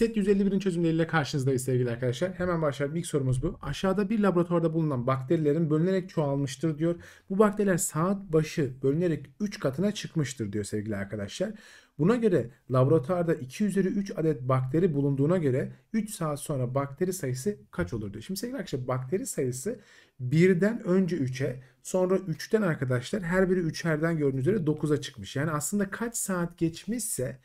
Set 151'in çözümleriyle karşınızdayız sevgili arkadaşlar. Hemen başlayalım. İlk sorumuz bu. Aşağıda bir laboratuvarda bulunan bakterilerin bölünerek çoğalmıştır diyor. Bu bakteriler saat başı bölünerek 3 katına çıkmıştır diyor sevgili arkadaşlar. Buna göre laboratuvarda 2 üzeri 3 adet bakteri bulunduğuna göre 3 saat sonra bakteri sayısı kaç olur diyor. Şimdi sevgili arkadaşlar bakteri sayısı 1'den önce 3'e sonra 3'ten arkadaşlar her biri 3'erden gördüğünüz üzere 9'a çıkmış. Yani aslında kaç saat geçmişse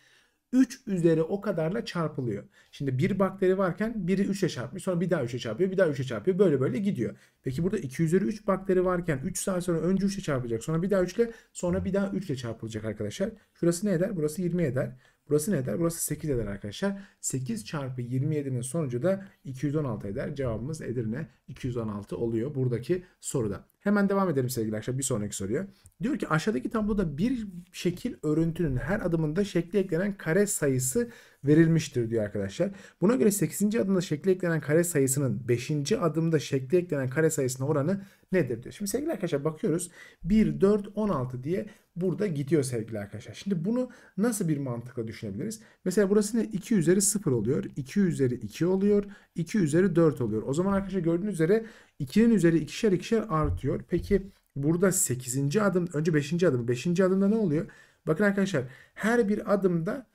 3 üzeri o kadarla çarpılıyor. Şimdi bir bakteri varken biri 3'e çarpmış. Sonra bir daha 3'e çarpıyor. Bir daha 3'e çarpıyor. Böyle böyle gidiyor. Peki burada 2 üzeri 3 bakteri varken 3 saat sonra önce 3'e çarpacak, Sonra bir daha 3'le, sonra bir daha 3'le ile çarpılacak arkadaşlar. Şurası ne eder? Burası 20 eder. Burası ne eder? Burası 8 eder arkadaşlar. 8 çarpı 27'nin sonucu da 216 eder. Cevabımız Edirne 216 oluyor buradaki soruda. Hemen devam edelim sevgili arkadaşlar bir sonraki soruya. Diyor ki aşağıdaki tabloda bir şekil örüntünün her adımında şekli eklenen kare sayısı verilmiştir diyor arkadaşlar. Buna göre 8. adımda şekli eklenen kare sayısının 5. adımda şekli eklenen kare sayısına oranı nedir diyor. Şimdi sevgili arkadaşlar bakıyoruz 1, 4, 16 diye burada gidiyor sevgili arkadaşlar. Şimdi bunu nasıl bir mantıkla düşünebiliriz? Mesela burası ne? 2 üzeri 0 oluyor. 2 üzeri 2 oluyor. 2 üzeri 4 oluyor. O zaman arkadaşlar gördüğünüz üzere 2'nin üzeri ikişer ikişer artıyor diyor. Peki burada 8. adım önce 5. adım. 5. adımda ne oluyor? Bakın arkadaşlar her bir adımda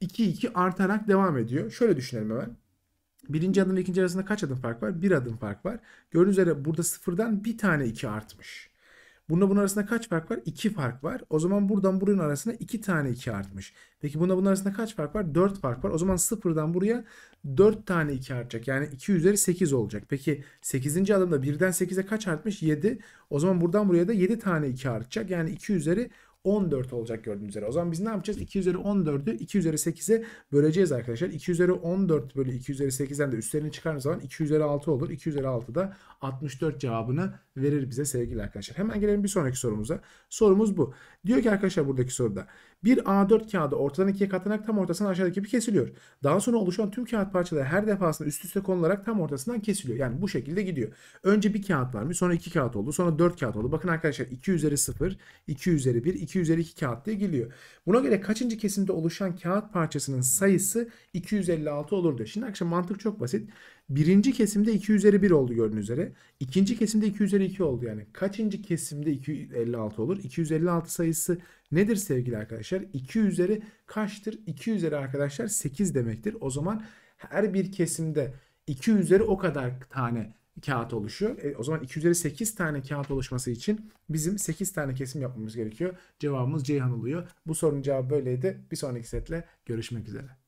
2 e, 2 artarak devam ediyor. Şöyle düşünelim hemen. Birinci adım ve ikinci arasında kaç adım fark var? Bir adım fark var. Gördüğünüz üzere burada sıfırdan bir tane 2 artmış. Bununla bunun arasında kaç fark var? 2 fark var. O zaman buradan buranın arasında 2 tane 2 artmış. Peki bununla bunun arasında kaç fark var? 4 fark var. O zaman sıfırdan buraya 4 tane 2 artacak. Yani 2 üzeri 8 olacak. Peki 8. adımda 1'den 8'e kaç artmış? 7. O zaman buradan buraya da 7 tane 2 artacak. Yani 2 üzeri 14 olacak gördüğünüz üzere. O zaman biz ne yapacağız? 2 üzeri 14'ü 2 üzeri 8'e böleceğiz arkadaşlar. 2 üzeri 14 bölü 2 üzeri 8'den de üstlerini çıkardığımız zaman 2 üzeri 6 olur. 2 üzeri 6 da 64 cevabını verir bize sevgili arkadaşlar. Hemen gelelim bir sonraki sorumuza. Sorumuz bu. Diyor ki arkadaşlar buradaki soruda bir A4 kağıdı ortadan ikiye katlanarak tam ortasından aşağıdaki gibi kesiliyor. Daha sonra oluşan tüm kağıt parçaları her defasında üst üste konularak tam ortasından kesiliyor. Yani bu şekilde gidiyor. Önce bir kağıt varmış sonra iki kağıt oldu sonra dört kağıt oldu. Bakın arkadaşlar 2 üzeri 0, 2 üzeri 1, 2 üzeri 2 kağıt diye geliyor. Buna göre kaçıncı kesimde oluşan kağıt parçasının sayısı 256 olur diyor. Şimdi akşam mantık çok basit. Birinci kesimde 2 üzeri 1 oldu gördüğünüz üzere. İkinci kesimde 2 üzeri 2 oldu yani. Kaçıncı kesimde 256 olur? 256 sayısı Nedir sevgili arkadaşlar? 2 üzeri kaçtır? 2 üzeri arkadaşlar 8 demektir. O zaman her bir kesimde 2 üzeri o kadar tane kağıt oluşuyor. E, o zaman 2 üzeri 8 tane kağıt oluşması için bizim 8 tane kesim yapmamız gerekiyor. Cevabımız Ceyhan oluyor. Bu sorunun cevabı böyleydi. Bir sonraki setle görüşmek üzere.